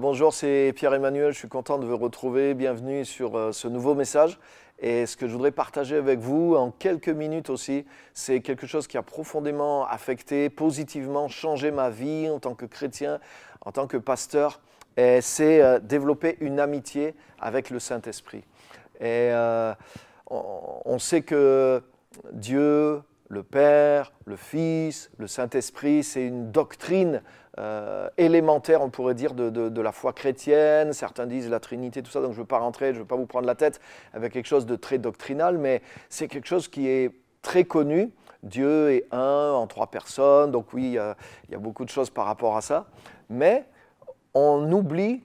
bonjour, c'est Pierre-Emmanuel, je suis content de vous retrouver. Bienvenue sur euh, ce nouveau message. Et ce que je voudrais partager avec vous en quelques minutes aussi, c'est quelque chose qui a profondément affecté, positivement changé ma vie en tant que chrétien, en tant que pasteur. Et c'est euh, développer une amitié avec le Saint-Esprit. Et euh, on, sait que Dieu le Père, le Fils, le Saint-Esprit, c'est une doctrine euh, élémentaire, on pourrait dire, de, la foi chrétienne. Certains disent la Trinité, tout ça, donc je ne veux pas rentrer, je ne veux pas vous prendre la tête avec quelque chose de très doctrinal, mais c'est quelque chose qui est très connu. Dieu est un en trois personnes, donc oui, il y a beaucoup de choses par rapport à ça. Mais on oublie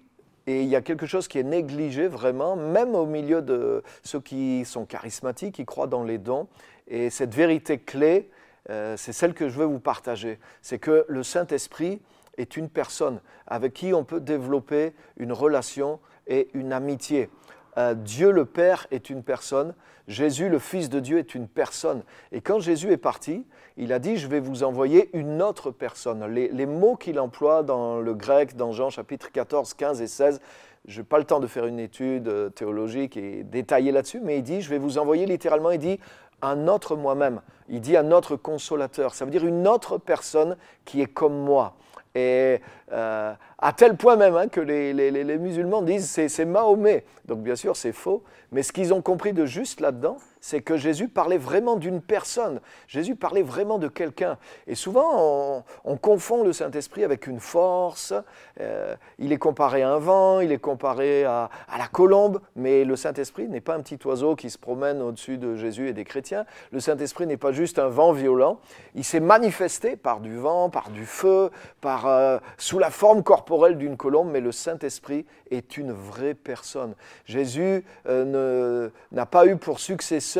et il y a quelque chose qui est négligé vraiment, même au milieu de ceux qui sont charismatiques, qui croient dans les dons. Et cette vérité clé, euh, c'est celle que je veux vous partager. C'est que le Saint-Esprit est une personne avec qui on peut développer une relation et une amitié. Euh, Dieu le Père est une personne, Jésus le Fils de Dieu est une personne. Et quand Jésus est parti, il a dit, je vais vous envoyer une autre personne. Les, mots qu'il emploie dans le grec, dans Jean chapitre 14, 15 et 16, je n'ai pas le temps de faire une étude euh, théologique et détaillée là-dessus, mais il dit, je vais vous envoyer littéralement, il dit, un autre moi-même. Il dit un autre consolateur. Ça veut dire une autre personne qui est comme moi. Et euh, à tel point même hein, que les, musulmans disent c'est Mahomet. Donc bien sûr, c'est faux. Mais ce qu'ils ont compris de juste là-dedans, c'est que Jésus parlait vraiment d'une personne. Jésus parlait vraiment de quelqu'un. Et souvent, on, confond le Saint-Esprit avec une force. Euh, il est comparé à un vent, il est comparé à, la colombe. Mais le Saint-Esprit n'est pas un petit oiseau qui se promène au-dessus de Jésus et des chrétiens. Le Saint-Esprit n'est pas juste un vent violent. Il s'est manifesté par du vent, par du feu, par, euh, sous la forme corporelle d'une colombe. Mais le Saint-Esprit est une vraie personne. Jésus euh, n'a pas eu pour successeur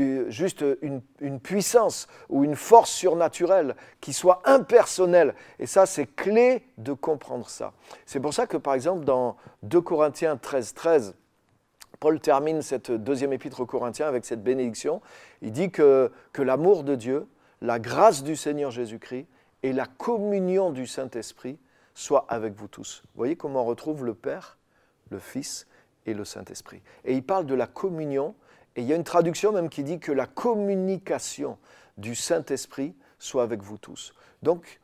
euh, juste une, puissance ou une force surnaturelle qui soit impersonnelle. Et ça, c'est clé de comprendre ça. C'est pour ça que, par exemple, dans 2 Corinthiens 13, 13, Paul termine cette deuxième épître aux Corinthiens avec cette bénédiction. Il dit que, que l'amour de Dieu, la grâce du Seigneur Jésus-Christ et la communion du Saint-Esprit soient avec vous tous. Vous voyez comment on retrouve le Père, le Fils et le Saint-Esprit. Et il parle de la communion et il y a une traduction même qui dit que la communication du Saint-Esprit soit avec vous tous. Donc,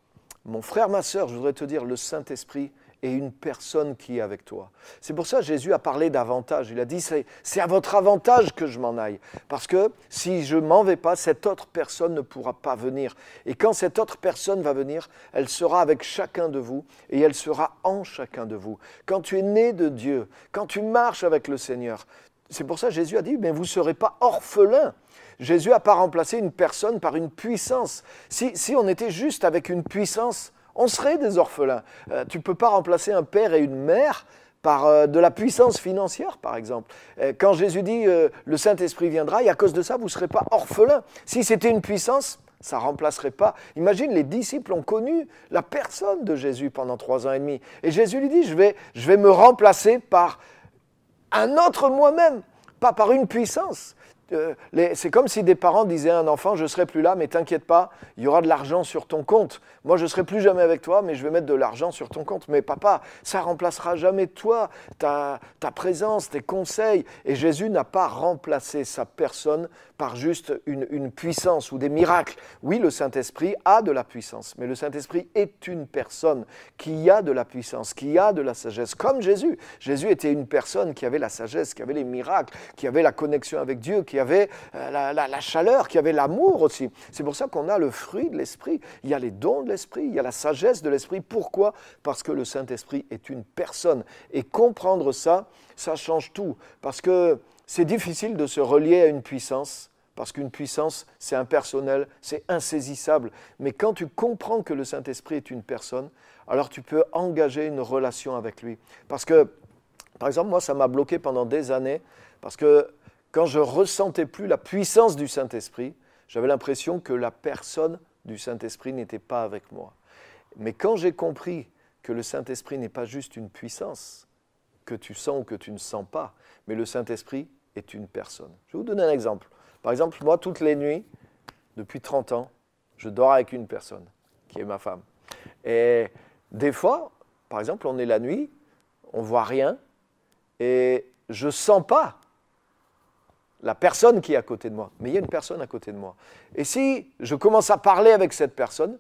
mon frère, ma sœur, je voudrais te dire, le Saint-Esprit est une personne qui est avec toi. C'est pour ça Jésus a parlé d'avantage. Il a dit, c'est à votre avantage que je m'en aille. Parce que si je m'en vais pas, cette autre personne ne pourra pas venir. Et quand cette autre personne va venir, elle sera avec chacun de vous et elle sera en chacun de vous. Quand tu es né de Dieu, quand tu marches avec le Seigneur, c'est pour ça que Jésus a dit, mais vous ne serez pas orphelins. Jésus n'a pas remplacé une personne par une puissance. Si, on était juste avec une puissance, on serait des orphelins. Euh, tu ne peux pas remplacer un père et une mère par euh, de la puissance financière, par exemple. Euh, quand Jésus dit le Saint-Esprit viendra, et à cause de ça, vous ne serez pas orphelins. Si c'était une puissance, ça remplacerait pas. Imagine, les disciples ont connu la personne de Jésus pendant trois ans et demi. Et Jésus lui dit, je vais, je vais me remplacer par un autre moi-même, pas par une puissance. Euh, c'est comme si des parents disaient à un enfant, je serai plus là, mais t'inquiète pas, il y aura de l'argent sur ton compte. Moi, je serai plus jamais avec toi, mais je vais mettre de l'argent sur ton compte. Mais papa, ça remplacera jamais toi, ta, ta présence, tes conseils. Et Jésus n'a pas remplacé sa personne par juste une, puissance ou des miracles. Oui, le Saint-Esprit a de la puissance, mais le Saint-Esprit est une personne qui a de la puissance, qui a de la sagesse, comme Jésus. Jésus était une personne qui avait la sagesse, qui avait les miracles, qui avait la connexion avec Dieu, qui avait euh, la chaleur, qui avait l'amour aussi. C'est pour ça qu'on a le fruit de l'Esprit. Il y a les dons de l'Esprit, il y a la sagesse de l'Esprit. Pourquoi Parce que le Saint-Esprit est une personne. Et comprendre ça, ça change tout. Parce que c'est difficile de se relier à une puissance, parce qu'une puissance, c'est impersonnel, c'est insaisissable. Mais quand tu comprends que le Saint-Esprit est une personne, alors tu peux engager une relation avec lui. Parce que, par exemple, moi, ça m'a bloqué pendant des années, parce que quand je ressentais plus la puissance du Saint-Esprit, j'avais l'impression que la personne du Saint-Esprit n'était pas avec moi. Mais quand j'ai compris que le Saint-Esprit n'est pas juste une puissance, que tu sens ou que tu ne sens pas, mais le Saint-Esprit est une personne. Je vais vous donner un exemple. Par exemple, moi, toutes les nuits, depuis 30 ans, je dors avec une personne, qui est ma femme. Et des fois, par exemple, on est la nuit, on voit rien, et je sens pas la personne qui est à côté de moi, mais il y a une personne à côté de moi. Et si je commence à parler avec cette personne,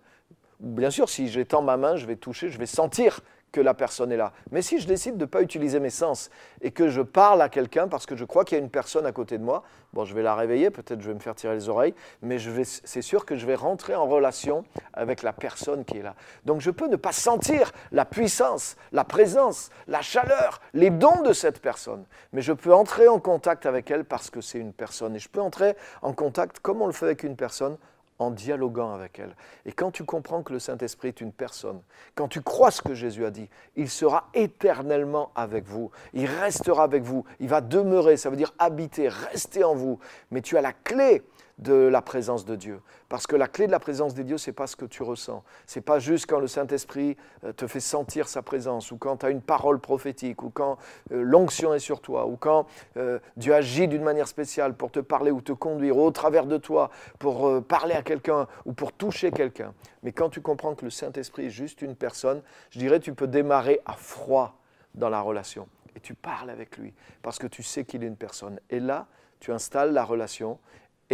bien sûr, si j'étends ma main, je vais toucher, je vais sentir que la personne est là. Mais si je décide de ne pas utiliser mes sens et que je parle à quelqu'un parce que je crois qu'il y a une personne à côté de moi, bon, je vais la réveiller, peut-être je vais me faire tirer les oreilles, mais c'est sûr que je vais rentrer en relation avec la personne qui est là. Donc je peux ne pas sentir la puissance, la présence, la chaleur, les dons de cette personne, mais je peux entrer en contact avec elle parce que c'est une personne. Et je peux entrer en contact comme on le fait avec une personne en dialoguant avec elle. Et quand tu comprends que le Saint-Esprit est une personne, quand tu crois ce que Jésus a dit, il sera éternellement avec vous, il restera avec vous, il va demeurer, ça veut dire habiter, rester en vous. Mais tu as la clé de la présence de Dieu. Parce que la clé de la présence de Dieu, c'est pas ce que tu ressens. C'est pas juste quand le Saint-Esprit euh, te fait sentir sa présence, ou quand tu as une parole prophétique, ou quand euh, l'onction est sur toi, ou quand euh, Dieu agit d'une manière spéciale pour te parler ou te conduire au travers de toi, pour parler à quelqu'un ou pour toucher quelqu'un. Mais quand tu comprends que le Saint-Esprit est juste une personne, je dirais tu peux démarrer à froid dans la relation et tu parles avec lui parce que tu sais qu'il est une personne. Et là, tu installes la relation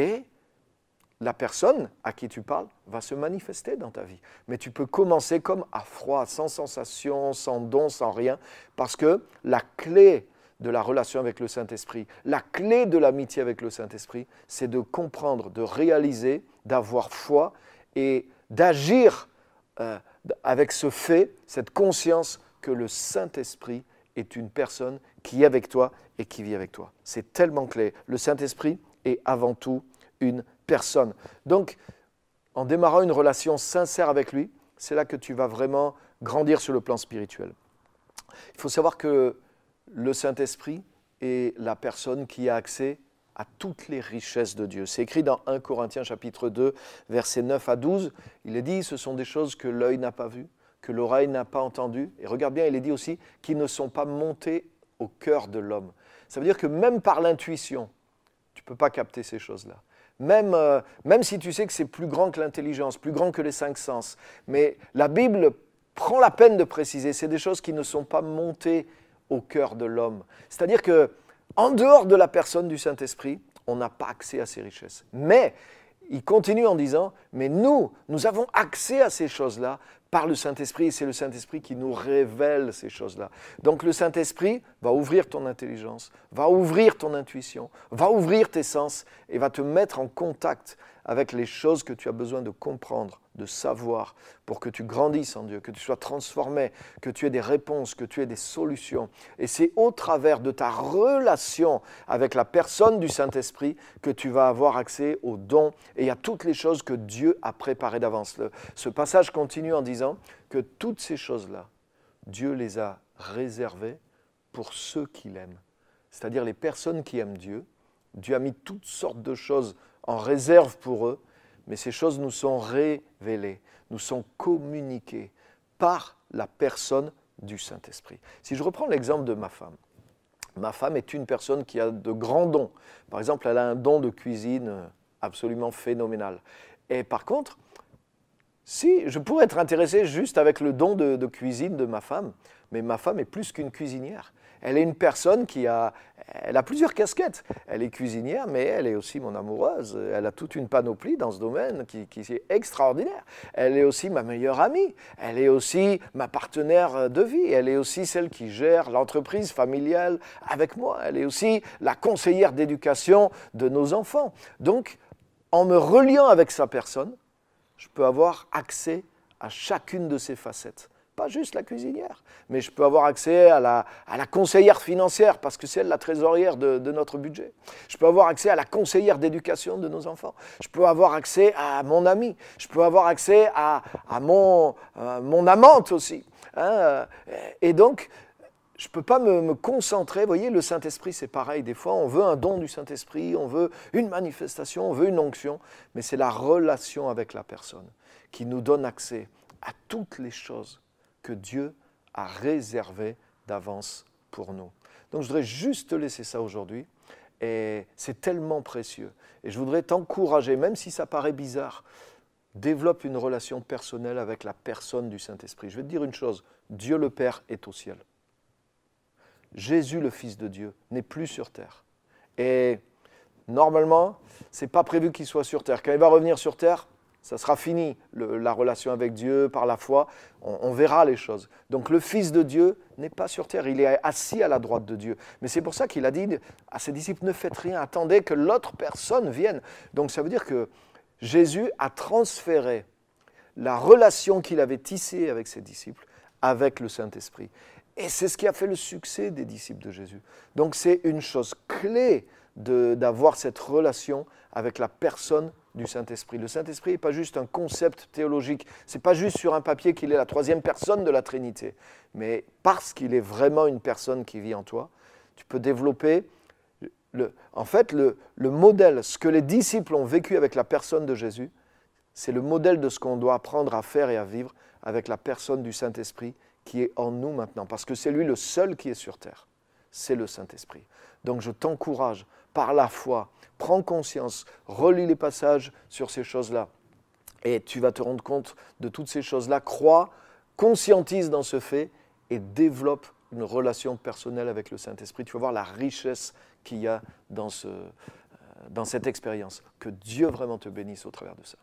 et la personne à qui tu parles va se manifester dans ta vie. Mais tu peux commencer comme à froid, sans sensation, sans don, sans rien, parce que la clé de la relation avec le Saint-Esprit, la clé de l'amitié avec le Saint-Esprit, c'est de comprendre, de réaliser, d'avoir foi et d'agir euh, avec ce fait, cette conscience que le Saint-Esprit est une personne qui est avec toi et qui vit avec toi. C'est tellement clé. Le Saint-Esprit est avant tout une personne. Donc, en démarrant une relation sincère avec lui, c'est là que tu vas vraiment grandir sur le plan spirituel. Il faut savoir que le Saint-Esprit est la personne qui a accès à toutes les richesses de Dieu. C'est écrit dans 1 Corinthiens chapitre 2, versets 9 à 12. Il est dit, ce sont des choses que l'œil n'a pas vues, que l'oreille n'a pas entendues. Et regarde bien, il est dit aussi, qui ne sont pas montées au cœur de l'homme. Ça veut dire que même par l'intuition, tu ne peux pas capter ces choses-là même, euh, même si tu sais que c'est plus grand que l'intelligence, plus grand que les cinq sens. Mais la Bible prend la peine de préciser, c'est des choses qui ne sont pas montées au cœur de l'homme. C'est-à-dire que en dehors de la personne du Saint-Esprit, on n'a pas accès à ces richesses. Mais il continue en disant, mais nous, nous avons accès à ces choses-là par le Saint-Esprit, et c'est le Saint-Esprit qui nous révèle ces choses-là. Donc le Saint-Esprit va ouvrir ton intelligence, va ouvrir ton intuition, va ouvrir tes sens, et va te mettre en contact avec les choses que tu as besoin de comprendre de savoir, pour que tu grandisses en Dieu, que tu sois transformé, que tu aies des réponses, que tu aies des solutions. Et c'est au travers de ta relation avec la personne du Saint-Esprit que tu vas avoir accès aux dons et à toutes les choses que Dieu a préparées d'avance. Ce passage continue en disant que toutes ces choses-là, Dieu les a réservées pour ceux qu'il aime. c'est-à-dire les personnes qui aiment Dieu. Dieu a mis toutes sortes de choses en réserve pour eux mais ces choses nous sont révélées, nous sont communiquées par la personne du Saint-Esprit. Si je reprends l'exemple de ma femme, ma femme est une personne qui a de grands dons. Par exemple, elle a un don de cuisine absolument phénoménal. Et par contre, si je pourrais être intéressé juste avec le don de, cuisine de ma femme, mais ma femme est plus qu'une cuisinière. Elle est une personne qui a, elle a plusieurs casquettes. Elle est cuisinière, mais elle est aussi mon amoureuse. Elle a toute une panoplie dans ce domaine qui, est extraordinaire. Elle est aussi ma meilleure amie. Elle est aussi ma partenaire de vie. Elle est aussi celle qui gère l'entreprise familiale avec moi. Elle est aussi la conseillère d'éducation de nos enfants. Donc, en me reliant avec sa personne, je peux avoir accès à chacune de ses facettes pas juste la cuisinière, mais je peux avoir accès à la, à la conseillère financière parce que c'est elle la trésorière de, notre budget. Je peux avoir accès à la conseillère d'éducation de nos enfants. Je peux avoir accès à mon ami. Je peux avoir accès à, à mon, euh, mon amante aussi. Hein. et donc, je ne peux pas me, me, concentrer. Vous voyez, le Saint-Esprit, c'est pareil. Des fois, on veut un don du Saint-Esprit, on veut une manifestation, on veut une onction, mais c'est la relation avec la personne qui nous donne accès à toutes les choses que Dieu a réservé d'avance pour nous. Donc je voudrais juste te laisser ça aujourd'hui. Et c'est tellement précieux. Et je voudrais t'encourager, même si ça paraît bizarre, développe une relation personnelle avec la personne du Saint-Esprit. Je vais te dire une chose, Dieu le Père est au ciel. Jésus le Fils de Dieu n'est plus sur terre. Et normalement, ce n'est pas prévu qu'il soit sur terre. Quand il va revenir sur terre, ça sera fini, la relation avec Dieu par la foi, on, on, verra les choses. Donc le Fils de Dieu n'est pas sur terre, il est assis à la droite de Dieu. Mais c'est pour ça qu'il a dit à ses disciples, ne faites rien, attendez que l'autre personne vienne. Donc ça veut dire que Jésus a transféré la relation qu'il avait tissée avec ses disciples, avec le Saint-Esprit. Et c'est ce qui a fait le succès des disciples de Jésus. Donc c'est une chose clé d'avoir cette relation avec la personne du Saint-Esprit. Le Saint-Esprit n'est pas juste un concept théologique, c'est pas juste sur un papier qu'il est la troisième personne de la Trinité, mais parce qu'il est vraiment une personne qui vit en toi, tu peux développer, le, en fait, le, le modèle, ce que les disciples ont vécu avec la personne de Jésus, c'est le modèle de ce qu'on doit apprendre à faire et à vivre avec la personne du Saint-Esprit qui est en nous maintenant, parce que c'est lui le seul qui est sur terre, c'est le Saint-Esprit. Donc je t'encourage par la foi. Prends conscience, relis les passages sur ces choses-là. Et tu vas te rendre compte de toutes ces choses-là. Crois, conscientise dans ce fait et développe une relation personnelle avec le Saint-Esprit. Tu vas voir la richesse qu'il y a dans, ce, euh, dans cette expérience. Que Dieu vraiment te bénisse au travers de ça.